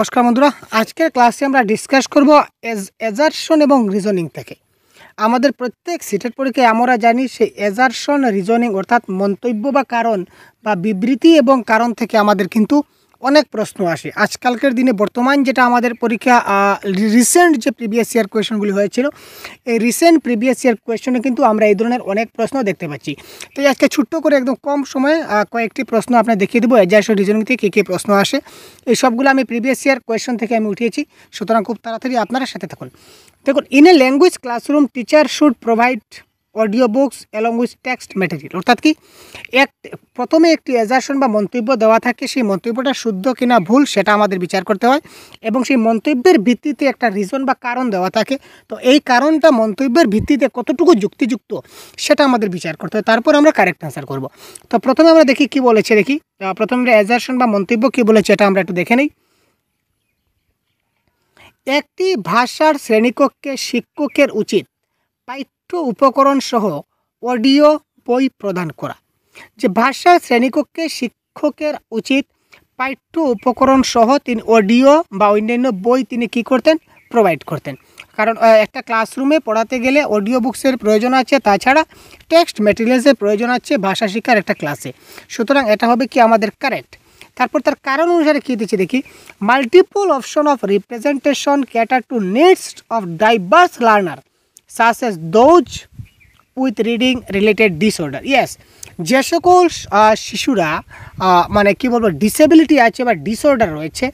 নমস্কার বন্ধুরা আজকের ক্লাসে আমরা ডিসকাস করব এজারশন এবং রিজনিং থেকে আমাদের প্রত্যেক সিটের পরীক্ষায় আমরা জানি সেই এজারশন রিজনিং অর্থাৎ মন্তব্য বা কারণ বা বিবৃতি এবং কারণ থেকে আমাদের কিন্তু অনেক প্রশ্ন আসে আজকালকার দিনে বর্তমান যেটা আমাদের পরীক্ষা রিসেন্ট যে প্রিভিয়াস ইয়ার কোয়েশনগুলি হয়েছিল এই রিসেন্ট প্রিভিয়াস ইয়ার কোয়েশনে কিন্তু আমরা এই ধরনের অনেক প্রশ্ন দেখতে পাচ্ছি তো আজকে ছোট্ট করে একদম কম সময়ে কয়েকটি প্রশ্ন আপনার দেখিয়ে দেবো এজার্স রিজনিং থেকে কী কী প্রশ্ন আসে এই সবগুলো আমি প্রিভিয়াস ইয়ার কোয়েশন থেকে আমি উঠিয়েছি সুতরাং খুব তাড়াতাড়ি আপনারা সাথে থাকুন দেখুন in a language classroom teacher should provide audio books along with text material অর্থাৎ কি এক প্রথমে একটি অ্যাজারশন বা মন্তব্য দেওয়া থাকে সেই মন্তব্যটা শুদ্ধ কিনা ভুল সেটা আমাদের বিচার করতে হয় এবং সেই মন্তব্যের ভিত্তিতে একটা রিজন বা কারণ দেওয়া থাকে তো এই কারণটা মন্তব্যের ভিত্তিতে কতটুকু যুক্তিযুক্ত সেটা আমাদের বিচার করতে হয় তারপর আমরা কারেক্ট অ্যান্সার করব তো প্রথমে আমরা দেখি কি বলেছে দেখি প্রথমে অ্যাজারশন বা মন্তব্য কি বলেছে এটা আমরা একটু দেখে নিই একটি ভাষার শ্রেণীকক্ষে শিক্ষকের উচিত পাঠ্য পাঠ্য উপকরণ সহ অডিও বই প্রদান করা যে ভাষা শ্রেণীকক্ষে শিক্ষকের উচিত পাঠ্য উপকরণ সহ তিনি অডিও বা অন্যান্য বই তিনি কি করতেন প্রোভাইড করতেন কারণ একটা ক্লাসরুমে পড়াতে গেলে অডিও বুকসের প্রয়োজন আছে তাছাড়া টেক্সট ম্যাটেরিয়ালসের প্রয়োজন আছে ভাষা শিক্ষার একটা ক্লাসে সুতরাং এটা হবে কি আমাদের কারেক্ট তারপর তার কারণ অনুসারে কী দিচ্ছে দেখি multiple option of representation cater to needs of diverse learner such as those with reading related disorder yes যে সকল শিশুরা মানে কি বলবো ডিসেবিলিটি আছে বা ডিসঅর্ডার রয়েছে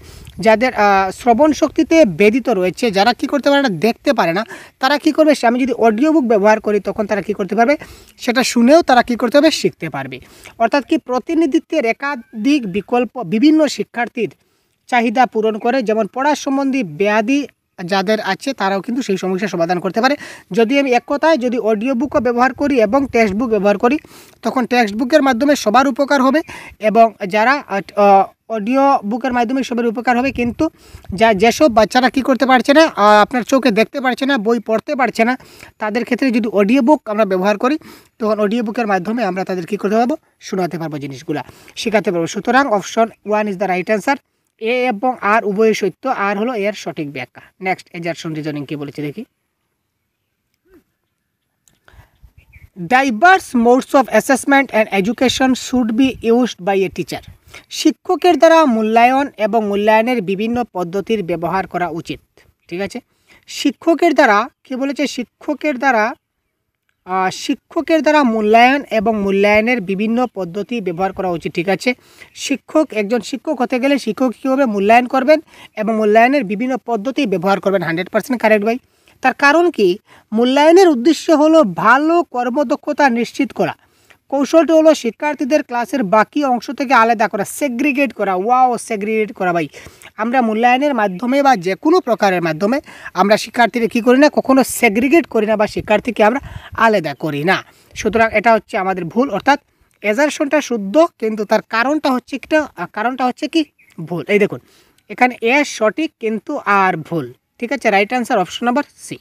যাদের শ্রবণ শক্তিতে বেদিত রয়েছে যারা কি করতে পারে না দেখতে পারে না তারা কি করবে আমি যদি অডিও বুক ব্যবহার করি তখন তারা কি করতে পারবে সেটা শুনেও তারা কি করতে হবে শিখতে পারবে অর্থাৎ কি প্রতিনিধিত্বের একাধিক বিকল্প বিভিন্ন শিক্ষার্থীর চাহিদা পূরণ করে যেমন পড়ার সম্বন্ধী ব্যাধি যাদের আছে তারাও কিন্তু সেই সমস্যার সমাধান করতে পারে যদি আমি এক কথায় যদি অডিও বুকও ব্যবহার করি এবং টেক্সট বুক ব্যবহার করি তখন টেক্সট বুকের মাধ্যমে সবার উপকার হবে এবং যারা অডিও বুকের মাধ্যমে সবার উপকার হবে কিন্তু যা যেসব বাচ্চারা কি করতে পারছে না আপনার চোখে দেখতে পারছে না বই পড়তে পারছে না তাদের ক্ষেত্রে যদি অডিও বুক আমরা ব্যবহার করি তখন অডিও বুকের মাধ্যমে আমরা তাদের কী করতে পারবো শোনাতে পারবো জিনিসগুলা শেখাতে পারবো সুতরাং option one is the right answer A এবং আর উভয় সত্য আর হলো এর সঠিক ব্যাখ্যা নেক্সট এজারশন রিজনিং কি বলেছে দেখি diverse modes of assessment and education should be used by a teacher শিক্ষকের দ্বারা মূল্যায়ন এবং মূল্যায়নের বিভিন্ন পদ্ধতির ব্যবহার করা উচিত ঠিক আছে শিক্ষকের দ্বারা কি বলেছে শিক্ষকের দ্বারা শিক্ষকের দ্বারা মূল্যায়ন এবং মূল্যায়নের বিভিন্ন পদ্ধতি ব্যবহার করা উচিত ঠিক আছে শিক্ষক একজন শিক্ষক হতে গেলে শিক্ষক কীভাবে মূল্যায়ন করবেন এবং মূল্যায়নের বিভিন্ন পদ্ধতি ব্যবহার করবেন হান্ড্রেড পার্সেন্ট কারেক্ট ভাই তার কারণ কি মূল্যায়নের উদ্দেশ্য হলো ভালো কর্মদক্ষতা নিশ্চিত করা কৌশলটি হলো শিক্ষার্থীদের ক্লাসের বাকি অংশ থেকে আলাদা করা সেগ্রিগেট করা ওয়াও সেগ্রিগেট করা ভাই আমরা মূল্যায়নের মাধ্যমে বা যে কোনো প্রকারের মাধ্যমে আমরা শিক্ষার্থীরা কী করি না কখনো সেগ্রিগেট করি না বা শিক্ষার্থীকে আমরা আলাদা করি না সুতরাং এটা হচ্ছে আমাদের ভুল অর্থাৎ এজারশনটা শুদ্ধ কিন্তু তার কারণটা হচ্ছে একটা কারণটা হচ্ছে কি ভুল এই দেখুন এখানে এ সঠিক কিন্তু আর ভুল ঠিক আছে right answer option number C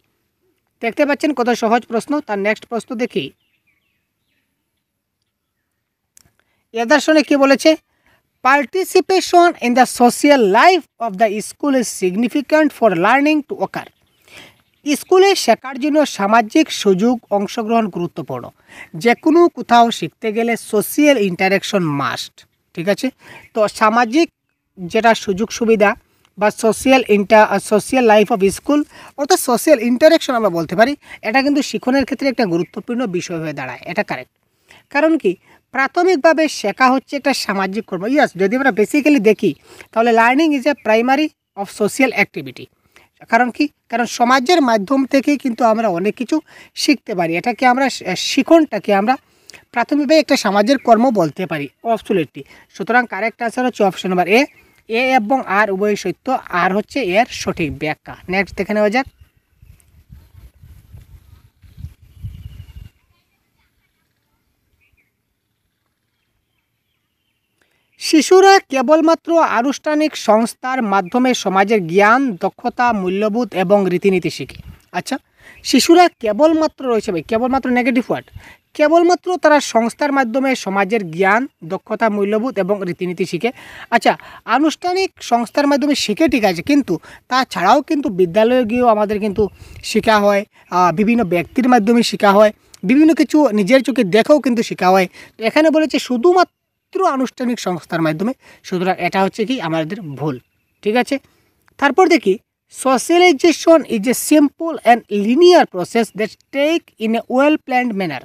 দেখতে পাচ্ছেন কত সহজ প্রশ্ন তার নেক্সট প্রশ্ন দেখি এদার্শনে কি কী বলেছে Participation in the social life of the school is significant for learning to occur. স্কুলে শেখার জন্য সামাজিক সুযোগ অংশগ্রহণ গুরুত্বপূর্ণ যে কোনো কোথাও শিখতে গেলে সোশিয়াল ইন্টারাকশন মাস্ট ঠিক আছে তো সামাজিক যেটা সুযোগ সুবিধা বা social inter social life of school অর্থাৎ সোশিয়াল ইন্টারাকশন আমরা বলতে পারি এটা কিন্তু শিখনের ক্ষেত্রে একটা গুরুত্বপূর্ণ বিষয় হয়ে দাঁড়ায় এটা কারেক্ট কারণ কি প্রাথমিকভাবে শেখা হচ্ছে একটা সামাজিক কর্ম ইয়াস যদি আমরা বেসিক্যালি দেখি তাহলে learning is a primary of social activity কারণ কি কারণ সমাজের মাধ্যম থেকেই কিন্তু আমরা অনেক কিছু শিখতে পারি এটাকে আমরা শিখনটাকে আমরা প্রাথমিকভাবে একটা সমাজের কর্ম বলতে পারি অবসুলেটলি সুতরাং কারেক্ট আনসার হচ্ছে অপশন নাম্বার এ এ এবং আর উভয় সত্য আর হচ্ছে এর সঠিক ব্যাখ্যা নেক্সট দেখে নেওয়া যাক শিশুরা কেবলমাত্র আনুষ্ঠানিক সংস্থার মাধ্যমে সমাজের জ্ঞান দক্ষতা মূল্যবোধ এবং রীতিনীতি শিখে আচ্ছা শিশুরা কেবলমাত্র রয়েছে ভাই কেবলমাত্র নেগেটিভ ওয়ার্ড কেবলমাত্র তারা সংস্থার মাধ্যমে সমাজের জ্ঞান দক্ষতা মূল্যবোধ এবং রীতিনীতি শিখে আচ্ছা আনুষ্ঠানিক সংস্থার মাধ্যমে শিখে ঠিক আছে কিন্তু তাছাড়াও কিন্তু বিদ্যালয়ে গিয়েও আমাদের কিন্তু শেখা হয় বিভিন্ন ব্যক্তির মাধ্যমে শেখা হয় বিভিন্ন কিছু নিজের চোখে দেখেও কিন্তু শেখা হয় এখানে বলেছে শুধুমাত্র মাত্র আনুষ্ঠানিক সংস্থার মাধ্যমে সুতরাং এটা হচ্ছে কি আমাদের ভুল ঠিক আছে তারপর দেখি socialization is a simple and linear process that take in a well planned manner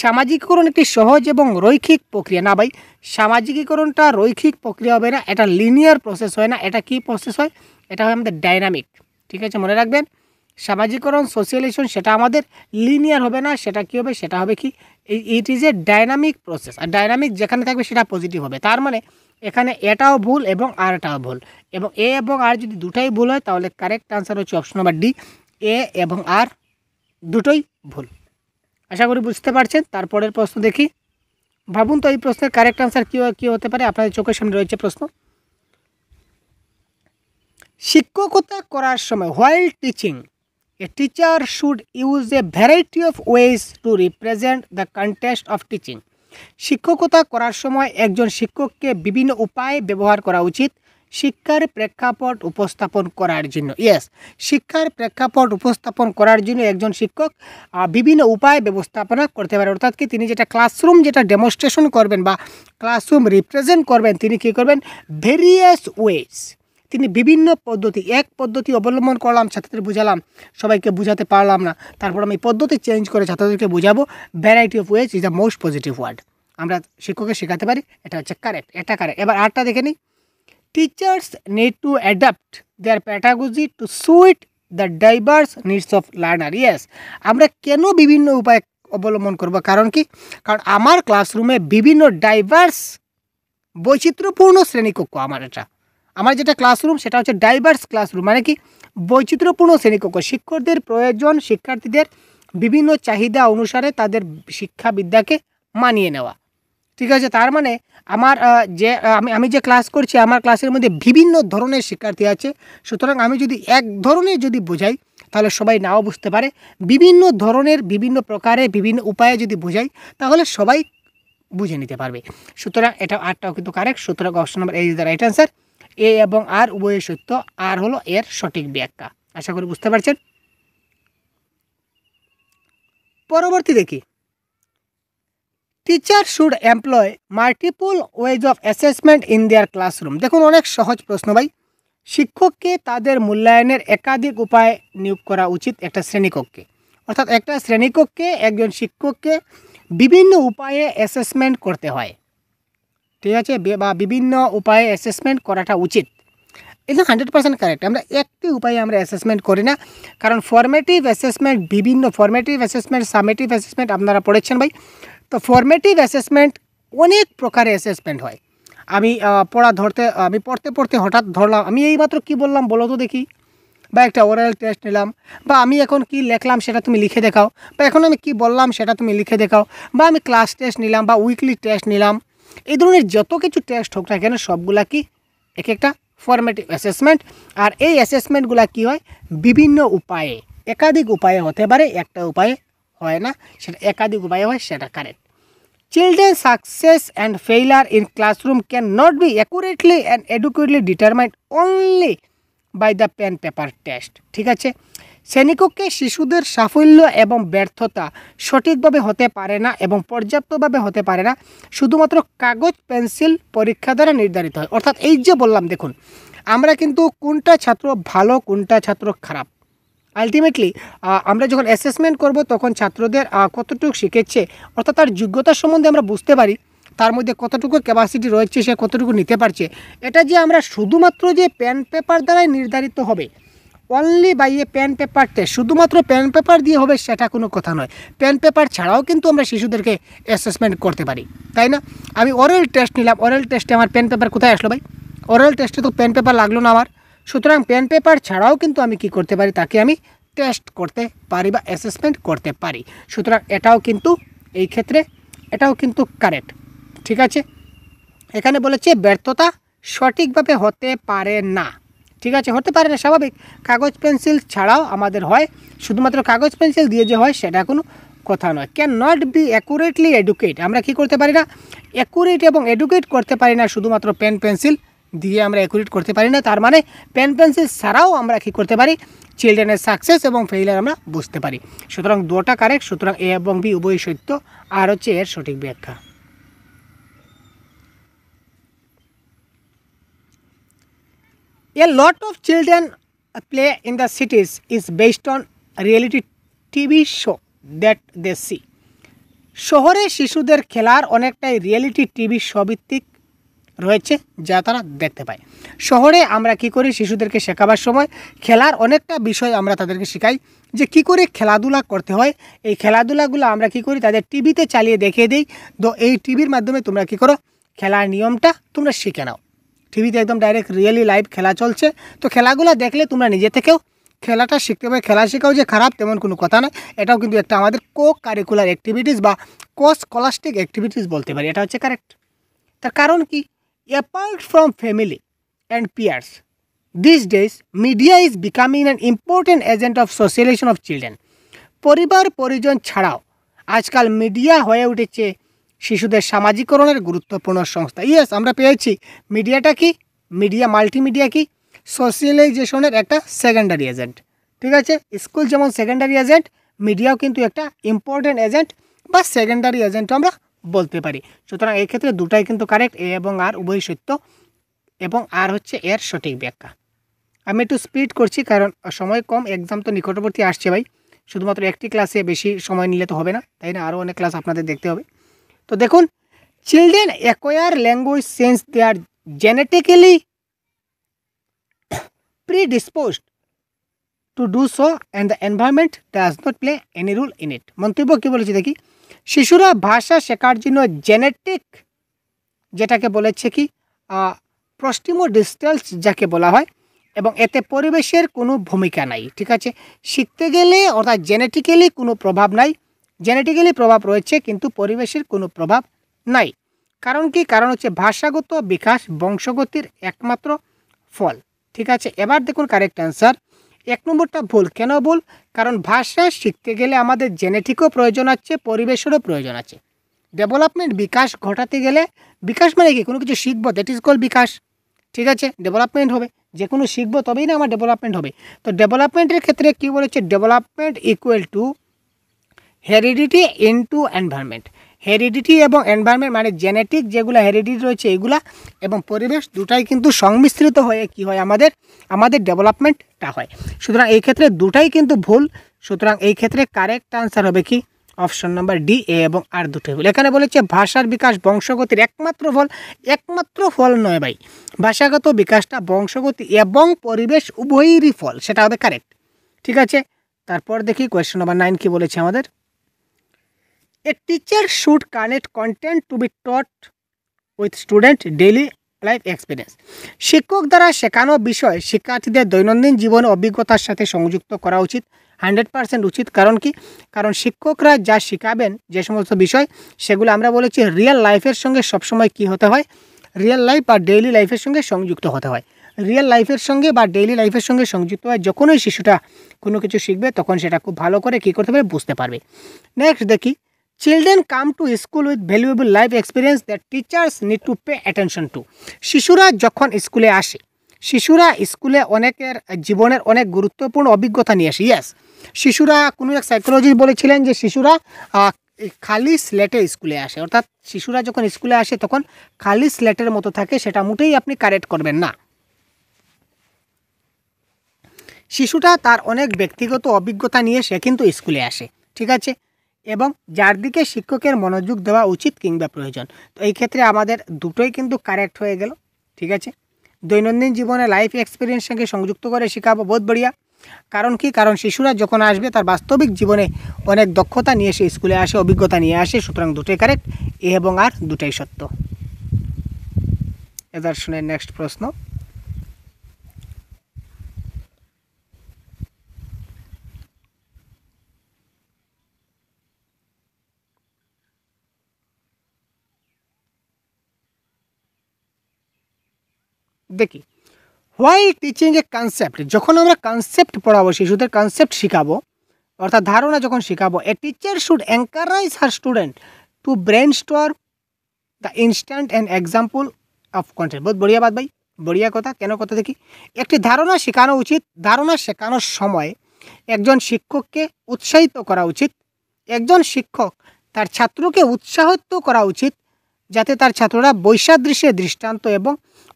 সামাজিকীকরণ একটি সহজ এবং রৈখিক প্রক্রিয়া না ভাই সামাজিকীকরণটা রৈখিক প্রক্রিয়া হবে না এটা লিনিয়ার প্রসেস হয় না এটা কি প্রসেস হয় এটা হয় আমাদের ডাইনামিক ঠিক আছে মনে রাখবেন সামাজিকরণ সোশিয়ালাইজেশন সেটা আমাদের লিনিয়ার হবে না সেটা কী হবে সেটা হবে কি it is a dynamic process আর ডাইনামিক যেখানে থাকবে সেটা পজিটিভ হবে তার মানে এখানে এটাও ভুল এবং আর এটাও ভুল এবং এ এবং আর যদি দুটাই ভুল হয় তাহলে কারেক্ট আনসার হচ্ছে অপশন নাম্বার ডি এ এবং আর দুটোই ভুল আশা করি বুঝতে পারছেন তারপরের প্রশ্ন দেখি ভাবুন তো এই প্রশ্নের কারেক্ট আনসার কী কী হতে পারে আপনাদের চোখের সামনে রয়েছে প্রশ্ন শিক্ষকতা করার সময় while teaching A teacher should use a variety of ways to represent the context of teaching. শিক্ষকতা করার সময় একজন শিক্ষককে বিভিন্ন উপায়ে ব্যবহার করা উচিত শিক্ষার প্রেক্ষাপট উপস্থাপন করার জন্য ইয়েস শিক্ষার প্রেক্ষাপট উপস্থাপন করার জন্য একজন শিক্ষক বিভিন্ন উপায় ব্যবস্থাপনা করতে পারে অর্থাৎ কি তিনি যেটা ক্লাসরুম যেটা ডেমনস্ট্রেশন করবেন বা ক্লাসরুম রিপ্রেজেন্ট করবেন তিনি কী করবেন ভেরিয়াস ওয়েজ তিনি বিভিন্ন পদ্ধতি এক পদ্ধতি অবলম্বন করলাম ছাত্রদের বুঝালাম সবাইকে বুঝাতে পারলাম না তারপর আমি পদ্ধতি চেঞ্জ করে ছাত্রদেরকে বোঝাবো variety of ways is the most positive word আমরা শিক্ষককে শেখাতে পারি এটা হচ্ছে কারেক্ট এটা কারেক্ট এবার আরটা দেখে নিই teachers need to adapt their pedagogy to suit the diverse needs of learner yes আমরা কেন বিভিন্ন উপায় অবলম্বন করব কারণ কি কারণ আমার ক্লাসরুমে বিভিন্ন ডাইভার্স বৈচিত্র্যপূর্ণ শ্রেণীকক্ষ আমার এটা আমার যেটা ক্লাসরুম সেটা হচ্ছে ডাইভার্স ক্লাসরুম মানে কি বৈচিত্র্যপূর্ণ শ্রেণীকক্ষ শিক্ষকদের প্রয়োজন শিক্ষার্থীদের বিভিন্ন চাহিদা অনুসারে তাদের শিক্ষাবিদ্যাকে মানিয়ে নেওয়া ঠিক আছে তার মানে আমার যে আমি আমি যে ক্লাস করছি আমার ক্লাসের মধ্যে বিভিন্ন ধরনের শিক্ষার্থী আছে সুতরাং আমি যদি এক ধরনের যদি বোঝাই তাহলে সবাই নাও বুঝতে পারে বিভিন্ন ধরনের বিভিন্ন প্রকারে বিভিন্ন উপায়ে যদি বোঝাই তাহলে সবাই বুঝে নিতে পারবে সুতরাং এটা আটটাও কিন্তু কারেক্ট সুতরাং অপশন নম্বর এই দ্য রাইট অ্যান্সার এ এবং আর উভয়ে সত্য আর হলো এর সঠিক ব্যাখ্যা আশা করি বুঝতে পারছেন পরবর্তী দেখি teacher should employ multiple ways of assessment in their classroom দেখুন অনেক সহজ প্রশ্ন ভাই শিক্ষককে তাদের মূল্যায়নের একাধিক উপায় নিয়োগ করা উচিত একটা শ্রেণীকক্ষে অর্থাৎ একটা শ্রেণীকক্ষে একজন শিক্ষককে বিভিন্ন উপায়ে অ্যাসেসমেন্ট করতে হয় ঠিক আছে বা বিভিন্ন উপায়ে অ্যাসেসমেন্ট করাটা উচিত এটা হান্ড্রেড পার্সেন্ট কারেক্ট আমরা একটি উপায়ে আমরা অ্যাসেসমেন্ট করি না কারণ ফর্মেটিভ অ্যাসেসমেন্ট বিভিন্ন ফর্মেটিভ অ্যাসেসমেন্ট সামেটিভ অ্যাসেসমেন্ট আপনারা পড়েছেন ভাই তো ফর্মেটিভ অ্যাসেসমেন্ট অনেক প্রকারে অ্যাসেসমেন্ট হয় আমি পড়া ধরতে আমি পড়তে পড়তে হঠাৎ ধরলাম আমি এইমাত্র কি বললাম বলো তো দেখি বা একটা ওরাল টেস্ট নিলাম বা আমি এখন কি লেখলাম সেটা তুমি লিখে দেখাও বা এখন আমি কি বললাম সেটা তুমি লিখে দেখাও বা আমি ক্লাস টেস্ট নিলাম বা উইকলি টেস্ট নিলাম এই ধরনের যত কিছু টেস্ট হোক না কেন সবগুলা কি এক একটা ফর্মেটিভ অ্যাসেসমেন্ট আর এই অ্যাসেসমেন্টগুলা কি হয় বিভিন্ন উপায়ে একাধিক উপায়ে হতে পারে একটা উপায়ে হয় না সেটা একাধিক উপায়ে হয় সেটা current children success and failure in classroom can not be accurately and adequately determined only by the pen paper test ঠিক আছে শ্রেণীকক্ষে শিশুদের সাফল্য এবং ব্যর্থতা সঠিকভাবে হতে পারে না এবং পর্যাপ্তভাবে হতে পারে না শুধুমাত্র কাগজ পেন্সিল পরীক্ষা দ্বারা নির্ধারিত হয় অর্থাৎ এই যে বললাম দেখুন আমরা কিন্তু কোনটা ছাত্র ভালো কোনটা ছাত্র খারাপ আলটিমেটলি আমরা যখন অ্যাসেসমেন্ট করব তখন ছাত্রদের কতটুকু শিখেছে অর্থাৎ তার যোগ্যতা সম্বন্ধে আমরা বুঝতে পারি তার মধ্যে কতটুকু ক্যাপাসিটি রয়েছে সে কতটুকু নিতে পারছে এটা যে আমরা শুধুমাত্র যে পেন পেপার দ্বারাই নির্ধারিত হবে only by a pen paper test শুধুমাত্র প্যান পেপার দিয়ে হবে সেটা কোনো কথা নয় প্যান পেপার ছাড়াও কিন্তু আমরা শিশুদেরকে অ্যাসেসমেন্ট করতে পারি তাই না আমি অরাল টেস্ট নিলাম অরাল টেস্টে আমার পেন পেপার কোথায় আসলো ভাই অরাল টেস্টে তো পেন পেপার লাগলো না আমার সুতরাং পেন পেপার ছাড়াও কিন্তু আমি কি করতে পারি তাকে আমি টেস্ট করতে পারি বা অ্যাসেসমেন্ট করতে পারি সুতরাং এটাও কিন্তু এই ক্ষেত্রে এটাও কিন্তু কারেক্ট ঠিক আছে এখানে বলেছে ব্যর্থতা সঠিকভাবে হতে পারে না ঠিক আছে হতে পারে না স্বাভাবিক কাগজ পেন্সিল ছাড়াও আমাদের হয় শুধুমাত্র কাগজ পেন্সিল দিয়ে যে হয় সেটা কোনো কথা নয় can not be accurately educate আমরা কি করতে পারি না অ্যাকুরেট এবং এডুকেট করতে পারি না শুধুমাত্র পেন পেন্সিল দিয়ে আমরা অ্যাকুরেট করতে পারি না তার মানে পেন পেন্সিল ছাড়াও আমরা কি করতে পারি চিলড্রেনের সাকসেস এবং ফেইলার আমরা বুঝতে পারি সুতরাং দুটা কারেক্ট সুতরাং এ এবং বি উভয় সত্য আর হচ্ছে এর সঠিক ব্যাখ্যা A lot of children play in the cities is based on reality TV show that they see. শহরে শিশুদের খেলার অনেকটাই রিয়েলিটি টিভি শভিত্তিক রয়েছে যা তারা দেখতে পায় শহরে আমরা কি করি শিশুদেরকে শেখাবার সময় খেলার অনেকটা বিষয় আমরা তাদেরকে শেখাই যে কি করে খেলাধুলা করতে হয় এই খেলাধুলাগুলো আমরা কি করি তাদের টিভিতে চালিয়ে দেখিয়ে দিই তো এই টিভির মাধ্যমে তোমরা কি করো খেলার নিয়মটা তোমরা শিখে নাও টিভিতে একদম ডাইরেক্ট রিয়েলি লাইভ খেলা চলছে তো খেলাগুলো দেখলে তোমরা নিজে থেকেও খেলাটা শিখতে পারে খেলা শেখাও যে খারাপ তেমন কোনো কথা নয় এটাও কিন্তু একটা আমাদের কো কারিকুলার অ্যাক্টিভিটিস বা কো স্কলাস্টিক অ্যাক্টিভিটিস বলতে পারি এটা হচ্ছে কারেক্ট তার কারণ কি apart from family and peers this days media is becoming an important agent of socialization of children পরিবার পরিজন ছাড়াও আজকাল মিডিয়া হয়ে উঠেছে শিশুদের সামাজিকরণের গুরুত্বপূর্ণ সংস্থা ইয়েস আমরা পেয়েছি মিডিয়াটা কি মিডিয়া মাল্টিমিডিয়া কি সোশিয়ালাইজেশনের একটা সেকেন্ডারি এজেন্ট ঠিক আছে স্কুল যেমন সেকেন্ডারি এজেন্ট মিডিয়াও কিন্তু একটা ইম্পর্টেন্ট এজেন্ট বা সেকেন্ডারি এজেন্ট আমরা বলতে পারি সুতরাং এক্ষেত্রে দুটাই কিন্তু কারেক্ট এ এবং আর উভয় সত্য এবং আর হচ্ছে এর সঠিক ব্যাখ্যা আমি একটু স্পিড করছি কারণ সময় কম এক্সাম তো নিকটবর্তী আসছে ভাই শুধুমাত্র একটি ক্লাসে বেশি সময় নিলে তো হবে না তাই না আরও অনেক ক্লাস আপনাদের দেখতে হবে তো দেখুন children acquire language since they are genetically predisposed to do so and the environment does not play any role in it মন্তব্য কি বলেছে দেখি শিশুরা ভাষা শেখার জন্য জেনেটিক যেটাকে বলেছে কি প্রস্টিমো ডিস্টেলস যাকে বলা হয় এবং এতে পরিবেশের কোনো ভূমিকা নাই ঠিক আছে শিখতে গেলে অর্থাৎ জেনেটিক্যালি কোনো প্রভাব নাই জেনেটিক্যালি প্রভাব রয়েছে কিন্তু পরিবেশের কোনো প্রভাব নাই কারণ কি কারণ হচ্ছে ভাষাগত বিকাশ বংশগতির একমাত্র ফল ঠিক আছে এবার দেখুন কারেক্ট অ্যান্সার এক নম্বরটা ভুল কেন ভুল কারণ ভাষা শিখতে গেলে আমাদের জেনেটিকও প্রয়োজন আছে পরিবেশেরও প্রয়োজন আছে ডেভেলপমেন্ট বিকাশ ঘটাতে গেলে বিকাশ মানে কি কোনো কিছু শিখবো দ্যাট ইজ কল বিকাশ ঠিক আছে ডেভেলপমেন্ট হবে যে কোনো শিখবো তবেই না আমার ডেভেলপমেন্ট হবে তো ডেভেলপমেন্টের ক্ষেত্রে কী বলেছে development equal to heredity into environment heredity এবং এনভায়রনমেন্ট মানে জেনেটিক যেগুলো হেরিডিটি রয়েছে এগুলা এবং পরিবেশ দুটাই কিন্তু সংমিশ্রিত হয়ে কি হয় আমাদের আমাদের ডেভেলপমেন্টটা হয় সুতরাং এই ক্ষেত্রে দুটাই কিন্তু ভুল সুতরাং এই ক্ষেত্রে কারেক্ট আনসার হবে কি অপশন নাম্বার ডি এ এবং আর দুটোই ভুল এখানে বলেছে ভাষার বিকাশ বংশগতির একমাত্র ফল একমাত্র ফল নয় ভাই ভাষাগত বিকাশটা বংশগতি এবং পরিবেশ উভয়েরই ফল সেটা হবে কারেক্ট ঠিক আছে তারপর দেখি কোয়েশ্চেন নাম্বার নাইন কী বলেছে আমাদের a teacher should connect content to be taught with student daily life experience শিক্ষক দ্বারা শেখানো বিষয় শিক্ষার্থীদের দৈনন্দিন জীবন অভিজ্ঞতার সাথে সংযুক্ত করা উচিত হান্ড্রেড পার্সেন্ট উচিত কারণ কি কারণ শিক্ষকরা যা শেখাবেন যে সমস্ত বিষয় সেগুলো আমরা বলেছি রিয়েল লাইফের সঙ্গে সবসময় কি হতে হয় রিয়েল লাইফ বা ডেইলি লাইফের সঙ্গে সংযুক্ত হতে হয় রিয়েল লাইফের সঙ্গে বা ডেইলি লাইফের সঙ্গে সংযুক্ত হয় যখনই শিশুটা কোনো কিছু শিখবে তখন সেটা খুব ভালো করে কী করতে পারবে বুঝতে পারবে নেক্সট দেখি children come to school with valuable life experience that teachers need to pay attention to শিশুরা যখন স্কুলে আসে শিশুরা স্কুলে অনেকের জীবনের অনেক গুরুত্বপূর্ণ অভিজ্ঞতা নিয়ে আসে ইয়াস শিশুরা কোনো এক সাইকোলজিস্ট বলেছিলেন যে শিশুরা খালি স্লেটে স্কুলে আসে অর্থাৎ শিশুরা যখন স্কুলে আসে তখন খালি স্লেটের মতো থাকে সেটা মোটেই আপনি কারেক্ট করবেন না শিশুটা তার অনেক ব্যক্তিগত অভিজ্ঞতা নিয়ে সে কিন্তু স্কুলে আসে ঠিক আছে এবং যার দিকে শিক্ষকের মনোযোগ দেওয়া উচিত কিংবা প্রয়োজন তো এই ক্ষেত্রে আমাদের দুটোই কিন্তু কারেক্ট হয়ে গেল ঠিক আছে দৈনন্দিন জীবনে লাইফ এক্সপিরিয়েন্স সঙ্গে সংযুক্ত করে শেখাবো বহুত বড়িয়া কারণ কি কারণ শিশুরা যখন আসবে তার বাস্তবিক জীবনে অনেক দক্ষতা নিয়ে এসে স্কুলে আসে অভিজ্ঞতা নিয়ে আসে সুতরাং দুটোই কারেক্ট এ এবং আর দুটাই সত্য এবার শুনে নেক্সট প্রশ্ন দেখি হোয়াই টিচিং এ কনসেপ্ট যখন আমরা কনসেপ্ট পড়াবো শিশুদের কনসেপ্ট শিখাবো অর্থাৎ ধারণা যখন শেখাবো a teacher should encourage her student to brainstorm the instance and example of concept বহুত বড়িয়া বাদ ভাই বড়িয়া কথা কেন কথা দেখি একটি ধারণা শেখানো উচিত ধারণা শেখানোর সময় একজন শিক্ষককে উৎসাহিত করা উচিত একজন শিক্ষক তার ছাত্রকে উৎসাহিত করা উচিত যাতে তার ছাত্ররা বৈশাদৃশ্যে দৃষ্টান্ত এবং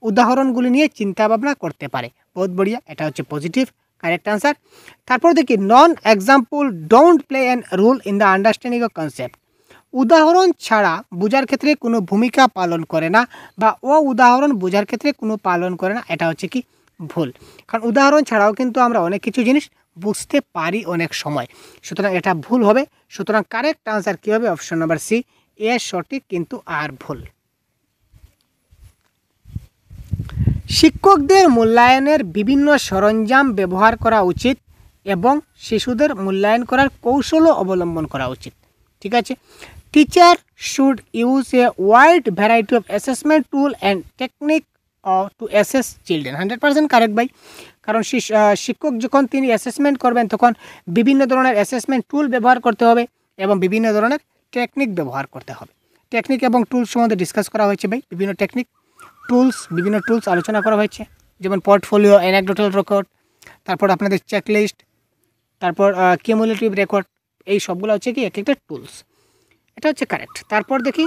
উদাহরণগুলি নিয়ে চিন্তা ভাবনা করতে পারে বহুত বড়িয়া এটা হচ্ছে পজিটিভ কারেক্ট আনসার তারপর দেখি non example don't play an role in the understanding of concept উদাহরণ ছাড়া বোঝার ক্ষেত্রে কোনো ভূমিকা পালন করে না বা ও উদাহরণ বোঝার ক্ষেত্রে কোনো পালন করে না এটা হচ্ছে কি ভুল কারণ উদাহরণ ছাড়াও কিন্তু আমরা অনেক কিছু জিনিস বুঝতে পারি অনেক সময় সুতরাং এটা ভুল হবে সুতরাং কারেক্ট আনসার কী হবে অপশন নম্বর সি এ সঠিক কিন্তু আর ভুল শিক্ষকদের মূল্যায়নের বিভিন্ন সরঞ্জাম ব্যবহার করা উচিত এবং শিশুদের মূল্যায়ন করার কৌশলও অবলম্বন করা উচিত ঠিক আছে teacher should use a wide variety of assessment tool and technique to assess children hundred percent correct ভাই কারণ শিক্ষক যখন তিনি অ্যাসেসমেন্ট করবেন তখন বিভিন্ন ধরনের অ্যাসেসমেন্ট টুল ব্যবহার করতে হবে এবং বিভিন্ন ধরনের টেকনিক ব্যবহার করতে হবে টেকনিক এবং টুলস সম্বন্ধে ডিসকাস করা হয়েছে ভাই বিভিন্ন টেকনিক টুলস বিভিন্ন টুলস আলোচনা করা হয়েছে যেমন পোর্টফোলিও অ্যানাকডোটাল রেকর্ড তারপর আপনাদের চেকলিস্ট তারপর কিউমুলেটিভ রেকর্ড এই সবগুলো হচ্ছে কি এক একটা টুলস এটা হচ্ছে কারেক্ট তারপর দেখি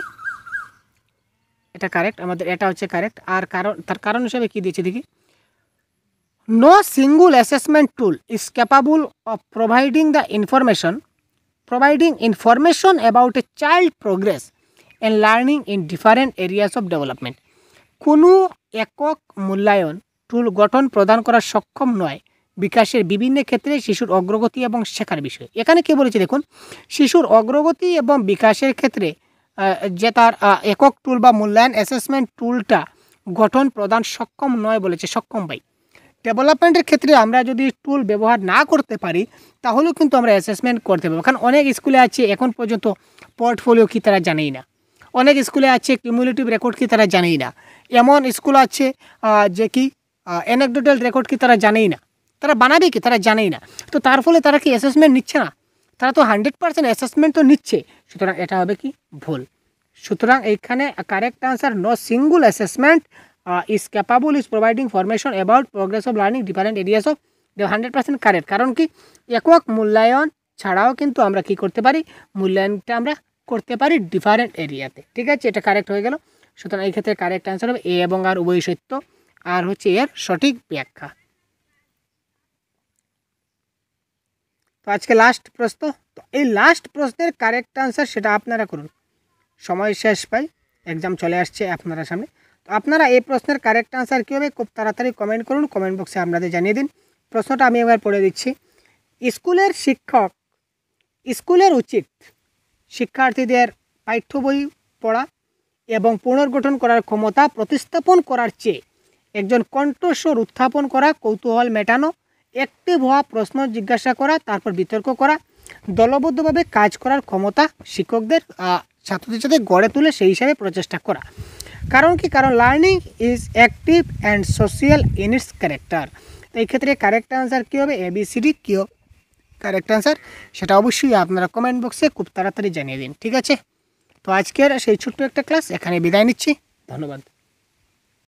এটা কারেক্ট আমাদের এটা হচ্ছে কারেক্ট আর কারণ তার কারণ হিসেবে কী দিয়েছে দেখি no single assessment tool is capable of providing the information providing information about a child progress and learning in different areas of development কোনো একক মূল্যায়ন টুল গঠন প্রদান করা সক্ষম নয় বিকাশের বিভিন্ন ক্ষেত্রে শিশুর অগ্রগতি এবং শেখার বিষয় এখানে কে বলেছে দেখুন শিশুর অগ্রগতি এবং বিকাশের ক্ষেত্রে যে তার একক টুল বা মূল্যায়ন অ্যাসেসমেন্ট টুলটা গঠন প্রদান সক্ষম নয় বলেছে সক্ষম ভাই ডেভেলপমেন্টের ক্ষেত্রে আমরা যদি টুল ব্যবহার না করতে পারি তাহলেও কিন্তু আমরা অ্যাসেসমেন্ট করতে পারবো কারণ অনেক স্কুলে আছে এখন পর্যন্ত পোর্টফোলিও কি তারা জানেই না অনেক স্কুলে আছে কিউমুলেটিভ রেকর্ড কি তারা জানেই না এমন স্কুল আছে যে কি অ্যানেকডোটাল রেকর্ড কি তারা জানেই না তারা বানাবে কি তারা জানেই না তো তার ফলে তারা কি অ্যাসেসমেন্ট নিচ্ছে না তারা তো হান্ড্রেড পার্সেন্ট অ্যাসেসমেন্ট তো নিচ্ছে সুতরাং এটা হবে কি ভুল সুতরাং এইখানে correct answer no single assessment uh, is capable is providing formation about progress of learning different areas of the percent correct কারণ কি একক মূল্যায়ন ছাড়াও কিন্তু আমরা কি করতে পারি মূল্যায়নটা আমরা করতে পারি ডিফারেন্ট এরিয়াতে ঠিক আছে এটা কারেক্ট হয়ে গেল সুতরাং এই ক্ষেত্রে কারেক্ট অ্যান্সার হবে এ এবং আর উভয় সত্য আর হচ্ছে এর সঠিক ব্যাখ্যা তো আজকে লাস্ট প্রশ্ন তো এই লাস্ট প্রশ্নের কারেক্ট অ্যান্সার সেটা আপনারা করুন সময় শেষ পাই এক্সাম চলে আসছে আপনারা সামনে আপনারা এই প্রশ্নের কারেক্ট আনসার কী হবে খুব তাড়াতাড়ি কমেন্ট করুন কমেন্ট বক্সে আপনাদের জানিয়ে দিন প্রশ্নটা আমি এবার পড়ে দিচ্ছি স্কুলের শিক্ষক স্কুলের উচিত শিক্ষার্থীদের পাঠ্য বই পড়া এবং পুনর্গঠন করার ক্ষমতা প্রতিস্থাপন করার চেয়ে একজন কণ্ঠস্বর উত্থাপন করা কৌতূহল মেটানো একটিভ হওয়া প্রশ্ন জিজ্ঞাসা করা তারপর বিতর্ক করা দলবদ্ধভাবে কাজ করার ক্ষমতা শিক্ষকদের ছাত্রদের সাথে গড়ে তুলে সেই হিসাবে প্রচেষ্টা করা কারণ কি কারণ learning is active and social in its character তো এই ক্ষেত্রে কারেক্ট অ্যান্সার কী হবে এবিসিডি কী হবে কারেক্ট অ্যান্সার সেটা অবশ্যই আপনারা কমেন্ট বক্সে খুব তাড়াতাড়ি জানিয়ে দিন ঠিক আছে তো আজকের সেই ছোট্ট একটা ক্লাস এখানে বিদায় নিচ্ছি ধন্যবাদ